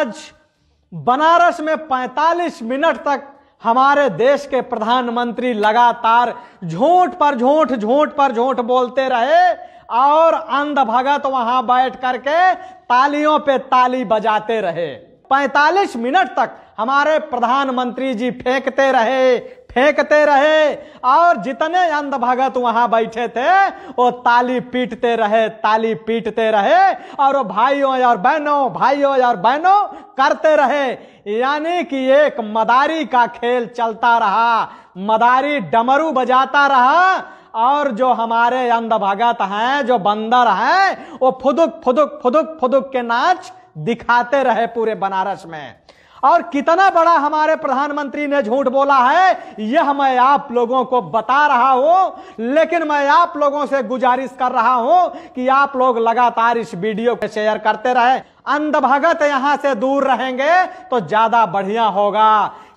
आज बनारस में 45 मिनट तक हमारे देश के प्रधानमंत्री लगातार झूठ पर झूठ झूठ पर झूठ बोलते रहे और अंधभगत वहां बैठ करके तालियों पे ताली बजाते रहे 45 मिनट तक हमारे प्रधानमंत्री जी फेंकते रहे फेंकते रहे और जितने अंध भगत वहां बैठे थे वो ताली पीटते रहे ताली पीटते रहे और भाइयों और बहनों भाइयों और बहनों करते रहे यानी कि एक मदारी का खेल चलता रहा मदारी डमरू बजाता रहा और जो हमारे अंध भगत हैं जो बंदर हैं वो फुदुक फुदुक फुदुक फुदुक के नाच दिखाते रहे पूरे बनारस में और कितना बड़ा हमारे प्रधानमंत्री ने झूठ बोला है यह मैं आप लोगों को बता रहा हूं लेकिन मैं आप लोगों से गुजारिश कर रहा हूं कि आप लोग लगातार इस वीडियो को शेयर करते रहे अंधभगत यहां से दूर रहेंगे तो ज्यादा बढ़िया होगा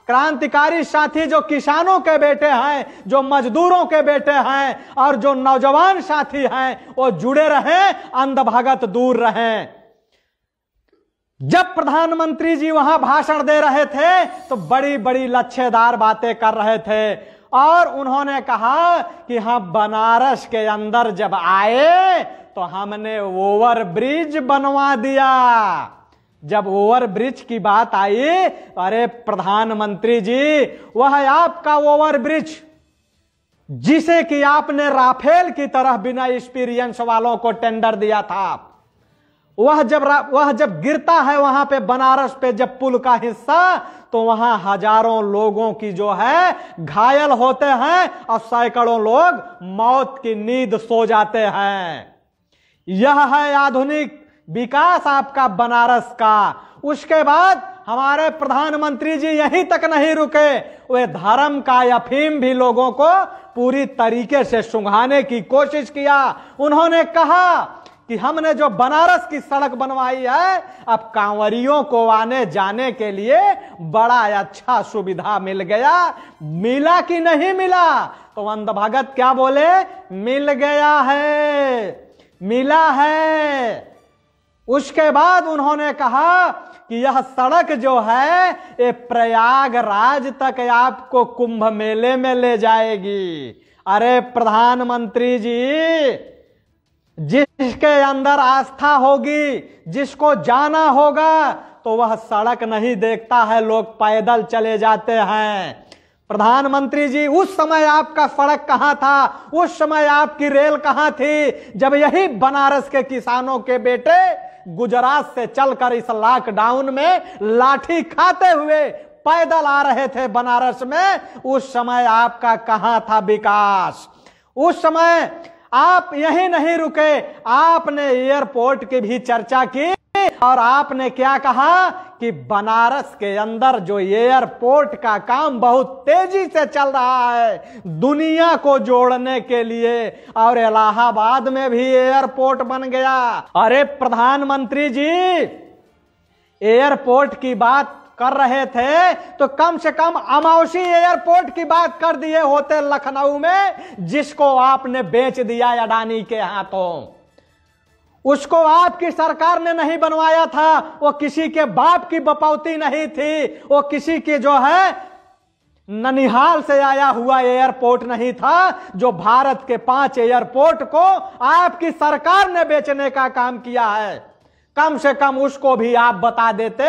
क्रांतिकारी साथी जो किसानों के बेटे हैं जो मजदूरों के बेटे हैं और जो नौजवान साथी हैं वो जुड़े रहें अंधभगत दूर रहें जब प्रधानमंत्री जी वहां भाषण दे रहे थे तो बड़ी बड़ी लच्छेदार बातें कर रहे थे और उन्होंने कहा कि हम हाँ, बनारस के अंदर जब आए तो हमने ओवर ब्रिज बनवा दिया जब ओवर ब्रिज की बात आई अरे प्रधानमंत्री जी वह आपका ओवर ब्रिज जिसे कि आपने राफेल की तरह बिना एक्सपीरियंस वालों को टेंडर दिया था वह जब वह जब गिरता है वहां पे बनारस पे जब पुल का हिस्सा तो वहां हजारों लोगों की जो है घायल होते हैं और सैकड़ों लोग मौत की नींद सो जाते हैं यह है आधुनिक विकास आपका बनारस का उसके बाद हमारे प्रधानमंत्री जी यहीं तक नहीं रुके वे धर्म का अफीम भी लोगों को पूरी तरीके से सुंघाने की कोशिश किया उन्होंने कहा कि हमने जो बनारस की सड़क बनवाई है अब कांवरियों को आने जाने के लिए बड़ा अच्छा सुविधा मिल गया मिला कि नहीं मिला तो अंधभगत क्या बोले मिल गया है मिला है उसके बाद उन्होंने कहा कि यह सड़क जो है ये प्रयागराज तक आपको कुंभ मेले में ले जाएगी अरे प्रधानमंत्री जी जिसके अंदर आस्था होगी जिसको जाना होगा तो वह सड़क नहीं देखता है लोग पैदल चले जाते हैं प्रधानमंत्री जी उस समय आपका सड़क कहाँ था उस समय आपकी रेल कहाँ थी जब यही बनारस के किसानों के बेटे गुजरात से चलकर इस लॉकडाउन में लाठी खाते हुए पैदल आ रहे थे बनारस में उस समय आपका कहाँ था विकास उस समय आप यही नहीं रुके आपने एयरपोर्ट की भी चर्चा की और आपने क्या कहा कि बनारस के अंदर जो एयरपोर्ट का काम बहुत तेजी से चल रहा है दुनिया को जोड़ने के लिए और इलाहाबाद में भी एयरपोर्ट बन गया अरे प्रधानमंत्री जी एयरपोर्ट की बात कर रहे थे तो कम से कम अमावसी एयरपोर्ट की बात कर दिए होते लखनऊ में जिसको आपने बेच दिया अडानी के हाथों उसको आपकी सरकार ने नहीं बनवाया था वो किसी के बाप की बपौती नहीं थी वो किसी की जो है ननिहाल से आया हुआ एयरपोर्ट नहीं था जो भारत के पांच एयरपोर्ट को आपकी सरकार ने बेचने का काम किया है कम से कम उसको भी आप बता देते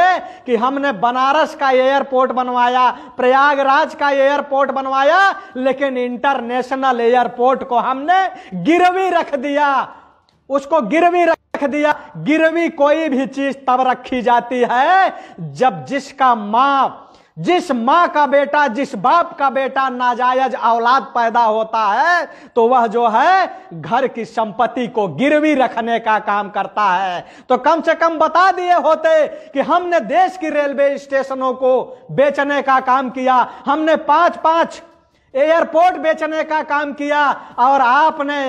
कि हमने बनारस का एयरपोर्ट बनवाया प्रयागराज का एयरपोर्ट बनवाया लेकिन इंटरनेशनल एयरपोर्ट को हमने गिरवी रख दिया उसको गिरवी रख दिया गिरवी कोई भी चीज तब रखी जाती है जब जिसका माप जिस माँ का बेटा जिस बाप का बेटा नाजायज औलाद पैदा होता है तो वह जो है घर की संपत्ति को गिरवी रखने का काम करता है तो कम से कम बता दिए होते कि हमने देश की रेलवे स्टेशनों को बेचने का काम किया हमने पांच पांच एयरपोर्ट बेचने का काम किया और आपने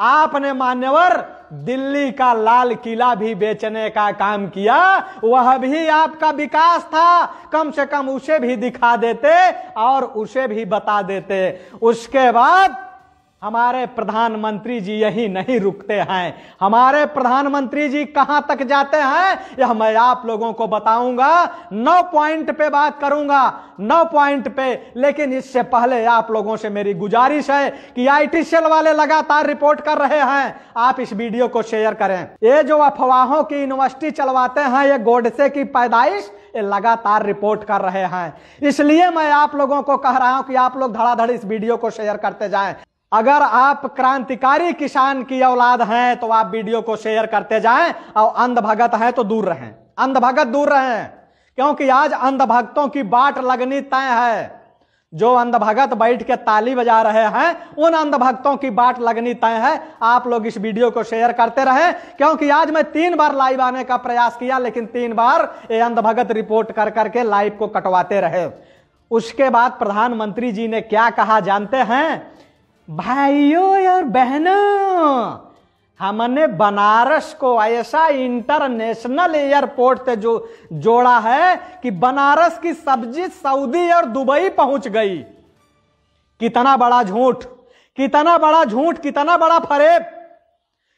आपने मान्यवर दिल्ली का लाल किला भी बेचने का काम किया वह भी आपका विकास था कम से कम उसे भी दिखा देते और उसे भी बता देते उसके बाद हमारे प्रधानमंत्री जी यही नहीं रुकते हैं हमारे प्रधानमंत्री जी कहां तक जाते हैं यह मैं आप लोगों को बताऊंगा नौ पॉइंट पे बात करूंगा नौ पॉइंट पे लेकिन इससे पहले आप लोगों से मेरी गुजारिश है कि आईटीसीएल वाले लगातार रिपोर्ट कर रहे हैं आप इस वीडियो को शेयर करें ये जो अफवाहों की यूनिवर्सिटी चलवाते हैं ये गोडसे की पैदाइश ये लगातार रिपोर्ट कर रहे हैं इसलिए मैं आप लोगों को कह रहा हूं कि आप लोग धड़ाधड़ इस वीडियो को शेयर करते जाएं अगर आप क्रांतिकारी किसान की औलाद हैं तो आप वीडियो को शेयर करते जाएं और अंधभगत हैं तो दूर रहें अंधभगत दूर रहें क्योंकि आज अंधभक्तों की बाट लगनी तय है जो अंधभगत बैठ के ताली बजा रहे हैं उन अंधभक्तों की बाट लगनी तय है आप लोग इस वीडियो को शेयर करते रहें क्योंकि आज मैं तीन बार लाइव आने का प्रयास किया लेकिन तीन बार ये अंधभगत रिपोर्ट कर करके लाइव को कटवाते रहे उसके बाद प्रधानमंत्री जी ने क्या कहा जानते हैं भाइयों और बहनों हमने बनारस को ऐसा इंटरनेशनल एयरपोर्ट से जो जोड़ा है कि बनारस की सब्जी सऊदी और दुबई पहुंच गई कितना बड़ा झूठ कितना बड़ा झूठ कितना बड़ा फरेब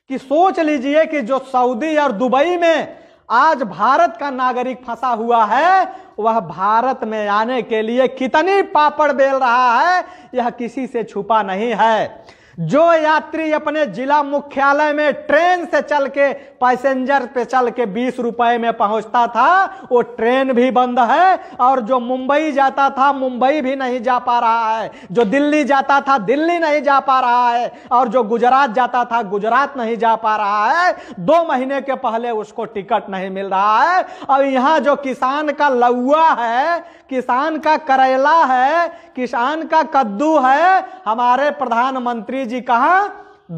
कि सोच लीजिए कि जो सऊदी और दुबई में आज भारत का नागरिक फंसा हुआ है वह भारत में आने के लिए कितनी पापड़ बेल रहा है यह किसी से छुपा नहीं है जो यात्री अपने जिला मुख्यालय में ट्रेन से चल के पैसेंजर पे चल के बीस रुपए में पहुंचता था वो ट्रेन भी बंद है और जो मुंबई जाता था मुंबई भी नहीं जा पा रहा है जो दिल्ली जाता था दिल्ली नहीं जा पा रहा है और जो गुजरात जाता था गुजरात नहीं जा पा रहा है दो महीने के पहले उसको टिकट नहीं मिल रहा है और यहाँ जो किसान का लौआ है किसान का करेला है किसान का कद्दू है हमारे प्रधानमंत्री मोदी जी कहा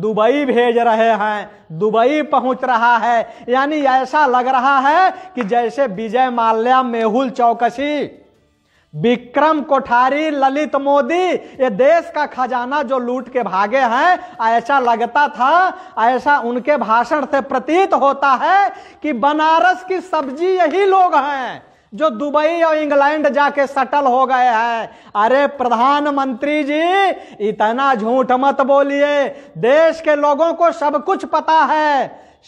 दुबई भेज रहे हैं दुबई पहुंच रहा है यानी ऐसा लग रहा है कि जैसे विजय माल्या मेहुल चौकसी विक्रम कोठारी ललित मोदी ये देश का खजाना जो लूट के भागे हैं ऐसा लगता था ऐसा उनके भाषण से प्रतीत होता है कि बनारस की सब्जी यही लोग हैं जो दुबई और इंग्लैंड जाके सटल हो गए हैं अरे प्रधानमंत्री जी इतना झूठ मत बोलिए देश के लोगों को सब कुछ पता है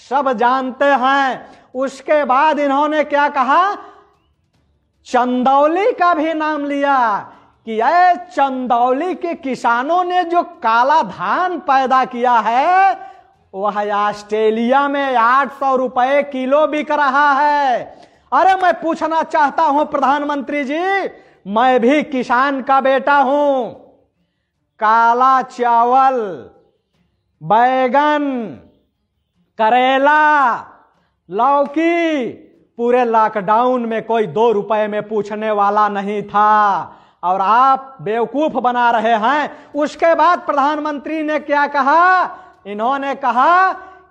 सब जानते हैं उसके बाद इन्होंने क्या कहा चंदौली का भी नाम लिया कि ये चंदौली के किसानों ने जो काला धान पैदा किया है वह ऑस्ट्रेलिया में आठ सौ रुपए किलो बिक रहा है अरे मैं पूछना चाहता हूं प्रधानमंत्री जी मैं भी किसान का बेटा हूं काला चावल बैगन करेला लौकी पूरे लॉकडाउन में कोई दो रुपए में पूछने वाला नहीं था और आप बेवकूफ बना रहे हैं उसके बाद प्रधानमंत्री ने क्या कहा इन्होंने कहा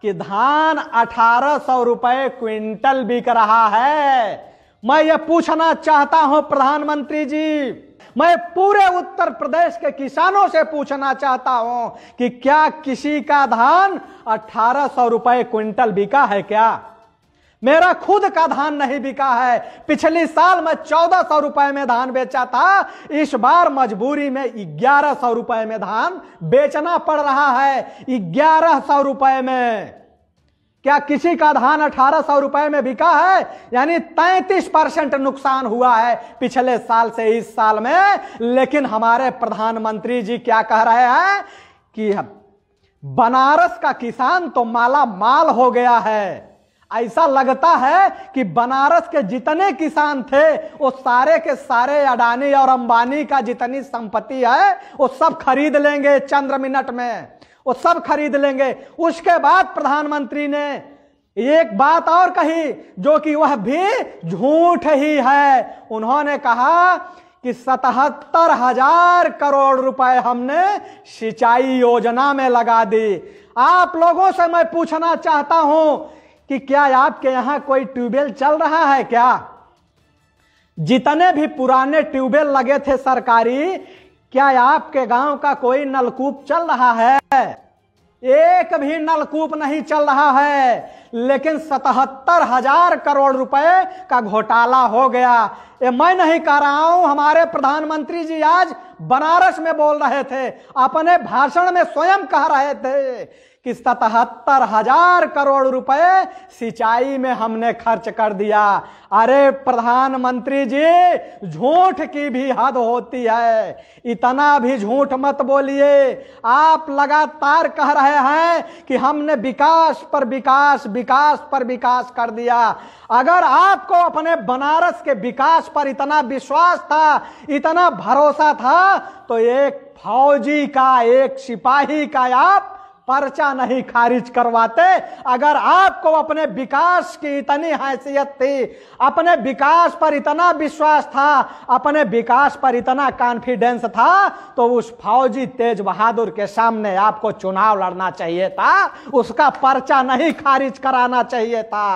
कि धान अठारह सौ रुपए क्विंटल बिक रहा है मैं ये पूछना चाहता हूं प्रधानमंत्री जी मैं पूरे उत्तर प्रदेश के किसानों से पूछना चाहता हूं कि क्या किसी का धान अठारह सौ रुपए क्विंटल बिका है क्या मेरा खुद का धान नहीं बिका है पिछले साल मैं चौदह सौ रुपए में धान बेचा था इस बार मजबूरी में ग्यारह सौ रुपए में धान बेचना पड़ रहा है ग्यारह सौ रुपए में क्या किसी का धान अठारह सौ रुपए में बिका है यानी तैतीस परसेंट नुकसान हुआ है पिछले साल से इस साल में लेकिन हमारे प्रधानमंत्री जी क्या कह रहे हैं कि बनारस का किसान तो माला माल हो गया है ऐसा लगता है कि बनारस के जितने किसान थे वो सारे के सारे अडानी और अंबानी का जितनी संपत्ति है वो सब खरीद लेंगे चंद्र मिनट में वो सब खरीद लेंगे उसके बाद प्रधानमंत्री ने एक बात और कही जो कि वह भी झूठ ही है उन्होंने कहा कि सतहत्तर हजार करोड़ रुपए हमने सिंचाई योजना में लगा दी आप लोगों से मैं पूछना चाहता हूं कि क्या आपके यहाँ कोई ट्यूबवेल चल रहा है क्या जितने भी पुराने ट्यूबवेल लगे थे सरकारी क्या आपके गांव का कोई नलकूप चल रहा है एक भी नलकूप नहीं चल रहा है लेकिन सतहत्तर हजार करोड़ रुपए का घोटाला हो गया ये मैं नहीं कह रहा हूं हमारे प्रधानमंत्री जी आज बनारस में बोल रहे थे अपने भाषण में स्वयं कह रहे थे कि सतहत्तर हजार करोड़ रुपए सिंचाई में हमने खर्च कर दिया अरे प्रधानमंत्री जी झूठ की भी हद होती है इतना भी झूठ मत बोलिए आप लगातार कह रहे हैं कि हमने विकास पर विकास विकास पर विकास कर दिया अगर आपको अपने बनारस के विकास पर इतना विश्वास था इतना भरोसा था तो एक फौजी का एक सिपाही का आप पर्चा नहीं खारिज करवाते अगर आपको अपने विकास की इतनी हैसियत थी अपने विकास पर इतना विश्वास था अपने विकास पर इतना कॉन्फिडेंस था तो उस फौजी तेज बहादुर के सामने आपको चुनाव लड़ना चाहिए था उसका पर्चा नहीं खारिज कराना चाहिए था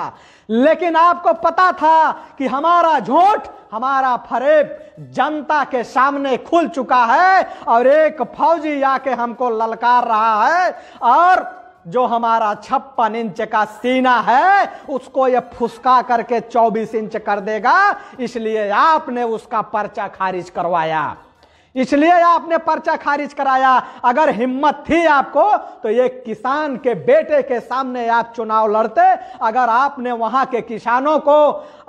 लेकिन आपको पता था कि हमारा झूठ हमारा फरेब जनता के सामने खुल चुका है और एक फौजी आके हमको ललकार रहा है और जो हमारा छप्पन इंच का सीना है उसको ये फुसका करके 24 इंच कर देगा इसलिए आपने उसका पर्चा खारिज करवाया इसलिए आपने पर्चा खारिज कराया अगर हिम्मत थी आपको तो ये किसान के बेटे के सामने आप चुनाव लड़ते अगर आपने वहां के किसानों को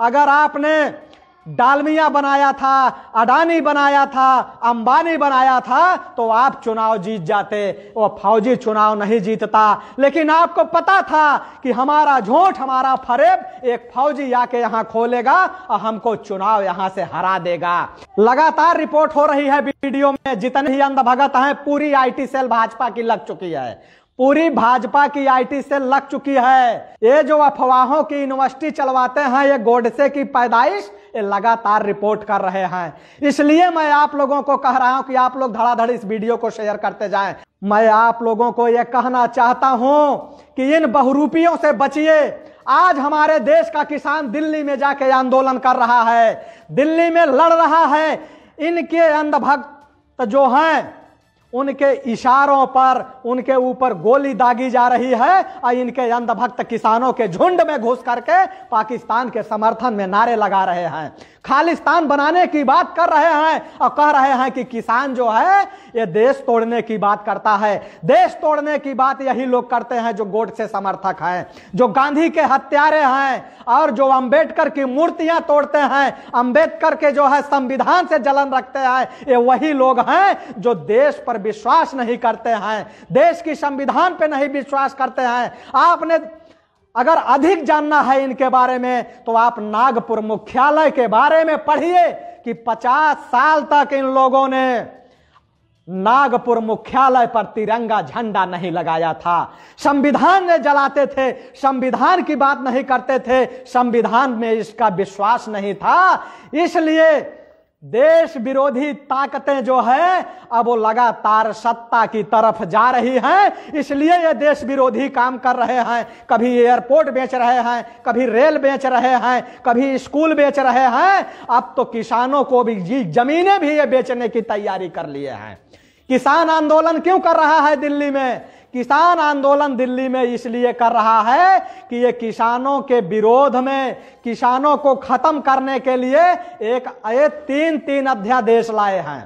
अगर आपने डालमिया बनाया था अडानी बनाया था अंबानी बनाया था तो आप चुनाव जीत जाते वो फौजी चुनाव नहीं जीतता लेकिन आपको पता था कि हमारा झूठ हमारा फरेब एक फौजी आके यहाँ खोलेगा और हमको चुनाव यहाँ से हरा देगा लगातार रिपोर्ट हो रही है वीडियो में जितने ही अंधभगत हैं पूरी आईटी सेल भाजपा की लग चुकी है पूरी भाजपा की आईटी से लग चुकी है ये जो अफवाहों की यूनिवर्सिटी चलवाते हैं ये गोडसे की पैदाइश ये लगातार रिपोर्ट कर रहे हैं इसलिए मैं आप लोगों को कह रहा हूं कि आप लोग धड़ाधड़ इस वीडियो को शेयर करते जाएं मैं आप लोगों को यह कहना चाहता हूं कि इन बहुरूपियों से बचिए आज हमारे देश का किसान दिल्ली में जाके आंदोलन कर रहा है दिल्ली में लड़ रहा है इनके अंधभक्त जो हैं उनके इशारों पर उनके ऊपर गोली दागी जा रही है और इनके अंधभक्त किसानों के झुंड में घुस करके पाकिस्तान के समर्थन में नारे लगा रहे हैं खालिस्तान बनाने की बात कर रहे हैं और कह रहे हैं कि किसान जो है ये देश तोड़ने की बात करता है देश तोड़ने की बात यही लोग करते हैं जो गोड से समर्थक हैं जो गांधी के हत्यारे हैं और जो अंबेडकर की मूर्तियां तोड़ते हैं अंबेडकर के जो है संविधान से जलन रखते हैं ये वही लोग हैं जो देश पर विश्वास नहीं करते हैं देश की संविधान पर नहीं विश्वास करते हैं आपने अगर अधिक जानना है इनके बारे में तो आप नागपुर मुख्यालय के बारे में पढ़िए कि 50 साल तक इन लोगों ने नागपुर मुख्यालय पर तिरंगा झंडा नहीं लगाया था संविधान में जलाते थे संविधान की बात नहीं करते थे संविधान में इसका विश्वास नहीं था इसलिए देश विरोधी ताकतें जो है अब वो लगातार सत्ता की तरफ जा रही हैं इसलिए ये देश विरोधी काम कर रहे हैं कभी एयरपोर्ट बेच रहे हैं कभी रेल बेच रहे हैं कभी स्कूल बेच रहे हैं अब तो किसानों को भी जमीनें भी ये बेचने की तैयारी कर लिए हैं किसान आंदोलन क्यों कर रहा है दिल्ली में किसान आंदोलन दिल्ली में इसलिए कर रहा है कि ये किसानों के विरोध में किसानों को खत्म करने के लिए एक ये तीन तीन अध्यादेश लाए हैं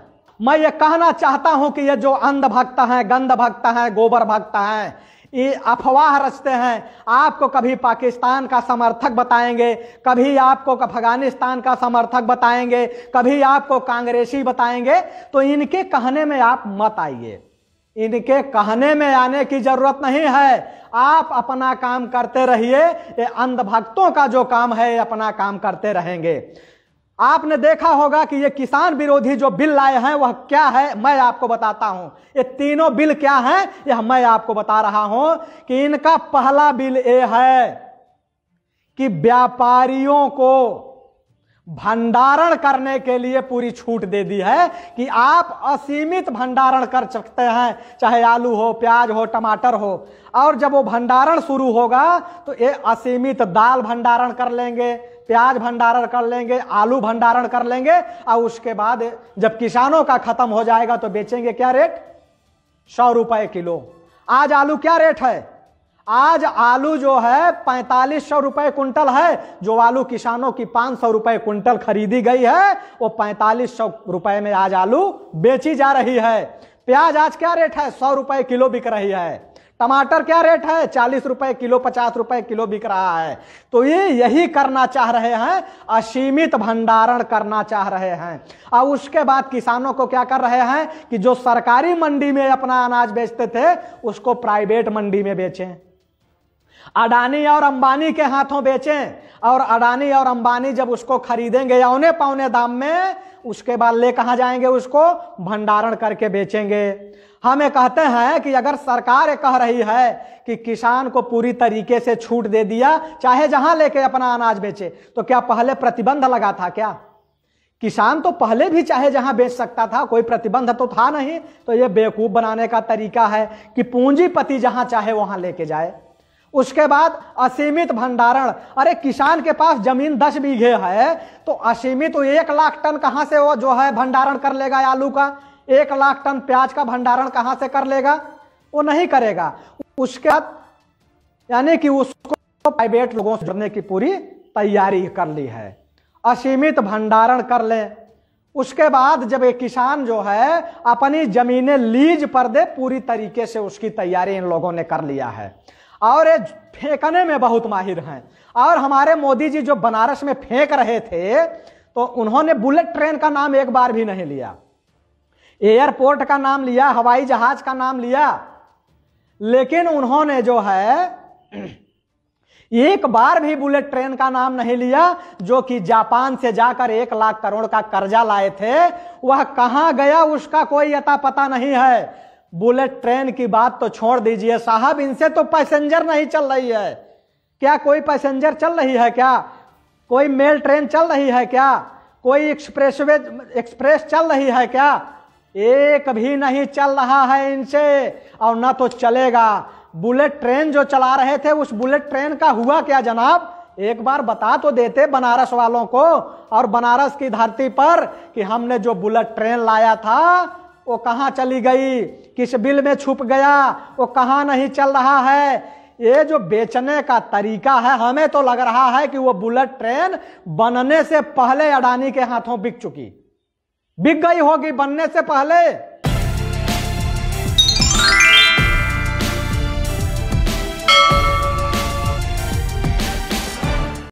मैं ये कहना चाहता हूं कि ये जो अंध भक्त हैं गंध भक्त हैं गोबर भक्त हैं ये अफवाह रचते हैं आपको कभी पाकिस्तान का समर्थक बताएंगे कभी आपको अफगानिस्तान का समर्थक बताएंगे कभी आपको कांग्रेसी बताएंगे तो इनके कहने में आप मत आइए इनके कहने में आने की जरूरत नहीं है आप अपना काम करते रहिए ये अंधभक्तों का जो काम है अपना काम करते रहेंगे आपने देखा होगा कि ये किसान विरोधी जो बिल लाए हैं वह क्या है मैं आपको बताता हूं ये तीनों बिल क्या हैं यह मैं आपको बता रहा हूं कि इनका पहला बिल ये है कि व्यापारियों को भंडारण करने के लिए पूरी छूट दे दी है कि आप असीमित भंडारण कर सकते हैं चाहे आलू हो प्याज हो टमाटर हो और जब वो भंडारण शुरू होगा तो ये असीमित दाल भंडारण कर लेंगे प्याज भंडारण कर लेंगे आलू भंडारण कर लेंगे और उसके बाद जब किसानों का खत्म हो जाएगा तो बेचेंगे क्या रेट सौ रुपए किलो आज आलू क्या रेट है आज आलू जो है पैंतालीस सौ रुपए कुंटल है जो आलू किसानों की पांच सौ रुपए कुंटल खरीदी गई है वो पैंतालीस सौ रुपए में आज आलू बेची जा रही है प्याज आज क्या रेट है सौ रुपए किलो बिक रही है टमाटर क्या रेट है चालीस रुपए किलो पचास रुपए किलो बिक रहा है तो ये यही करना चाह रहे हैं असीमित भंडारण करना चाह रहे हैं और उसके बाद किसानों को क्या कर रहे हैं कि जो सरकारी मंडी में अपना अनाज बेचते थे उसको प्राइवेट मंडी में बेचें अडानी और अंबानी के हाथों बेचें और अडानी और अंबानी जब उसको खरीदेंगे या उन्हें पौने दाम में उसके बाद ले कहा जाएंगे उसको भंडारण करके बेचेंगे हमें कहते हैं कि अगर सरकार कह रही है कि किसान को पूरी तरीके से छूट दे दिया चाहे जहां लेके अपना अनाज बेचे तो क्या पहले प्रतिबंध लगा था क्या किसान तो पहले भी चाहे जहां बेच सकता था कोई प्रतिबंध तो था नहीं तो यह बेवकूफ बनाने का तरीका है कि पूंजीपति जहां चाहे वहां लेके जाए उसके बाद असीमित भंडारण अरे किसान के पास जमीन दस बीघे है तो असीमित तो एक लाख टन कहाँ से वो जो है भंडारण कर लेगा आलू का एक लाख टन प्याज का भंडारण कहाँ से कर लेगा वो नहीं करेगा उसके बाद यानी कि उसको प्राइवेट लोगों से जुड़ने की पूरी तैयारी कर ली है असीमित भंडारण कर ले उसके बाद जब एक किसान जो है अपनी जमीनें लीज पर दे पूरी तरीके से उसकी तैयारी इन लोगों ने कर लिया है और ये फेंकने में बहुत माहिर हैं और हमारे मोदी जी जो बनारस में फेंक रहे थे तो उन्होंने बुलेट ट्रेन का नाम एक बार भी नहीं लिया एयरपोर्ट का नाम लिया हवाई जहाज का नाम लिया लेकिन उन्होंने जो है एक बार भी बुलेट ट्रेन का नाम नहीं लिया जो कि जापान से जाकर एक लाख करोड़ का कर्जा लाए थे वह कहां गया उसका कोई अता पता नहीं है बोले ट्रेन की बात तो छोड़ दीजिए साहब इनसे तो पैसेंजर नहीं चल रही है क्या कोई पैसेंजर चल रही है क्या कोई मेल ट्रेन चल रही है क्या कोई एक्सप्रेसवे एक्सप्रेस चल रही है क्या एक भी नहीं चल रहा है इनसे और ना तो चलेगा बुलेट ट्रेन जो चला रहे थे उस बुलेट ट्रेन का हुआ क्या जनाब एक बार बता तो देते बनारस वालों को और बनारस की धरती पर कि हमने जो बुलेट ट्रेन लाया था वो कहाँ चली गई किस बिल में छुप गया वो कहाँ नहीं चल रहा है ये जो बेचने का तरीका है हमें तो लग रहा है कि वो बुलेट ट्रेन बनने से पहले अडानी के हाथों बिक चुकी बिक गई होगी बनने से पहले